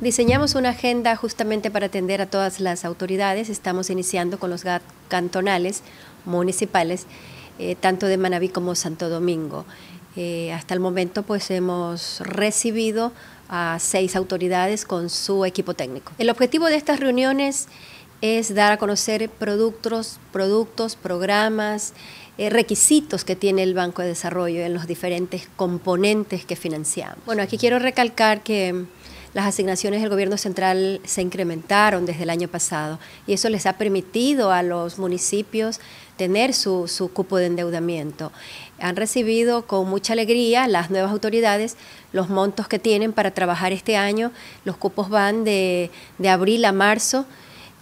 Diseñamos una agenda justamente para atender a todas las autoridades. Estamos iniciando con los cantonales municipales, eh, tanto de Manabí como Santo Domingo. Eh, hasta el momento pues hemos recibido a seis autoridades con su equipo técnico. El objetivo de estas reuniones es dar a conocer productos, productos programas, eh, requisitos que tiene el Banco de Desarrollo en los diferentes componentes que financiamos. Bueno, aquí quiero recalcar que las asignaciones del gobierno central se incrementaron desde el año pasado y eso les ha permitido a los municipios tener su, cupo de endeudamiento. Han recibido con mucha alegría las nuevas autoridades los montos que tienen para trabajar este año. Los cupos van de, abril a marzo.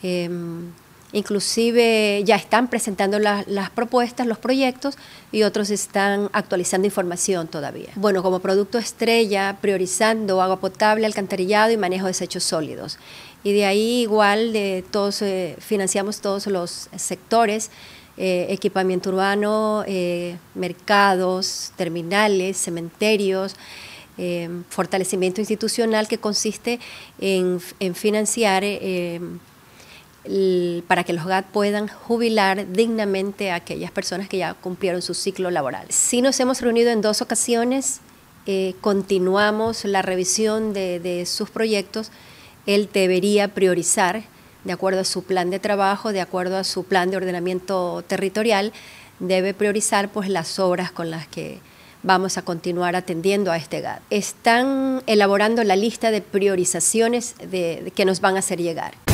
Em, Inclusive ya están presentando las propuestas, los proyectos y otros están actualizando información todavía. Bueno, como producto estrella, priorizando agua potable, alcantarillado y manejo de desechos sólidos. Y de ahí igual de todos, eh, financiamos todos los sectores, eh, equipamiento urbano, eh, mercados, terminales, cementerios. fortalecimiento institucional que consiste en, en financiar para que los GAT puedan jubilar dignamente a aquellas personas que ya cumplieron su ciclo laboral. Si nos hemos reunido en dos ocasiones, eh, continuamos la revisión de, sus proyectos, él debería priorizar de acuerdo a su plan de trabajo, de acuerdo a su plan de ordenamiento territorial, debe priorizar pues las obras con las que vamos a continuar atendiendo a este GAD. Están elaborando la lista de priorizaciones que nos van a hacer llegar.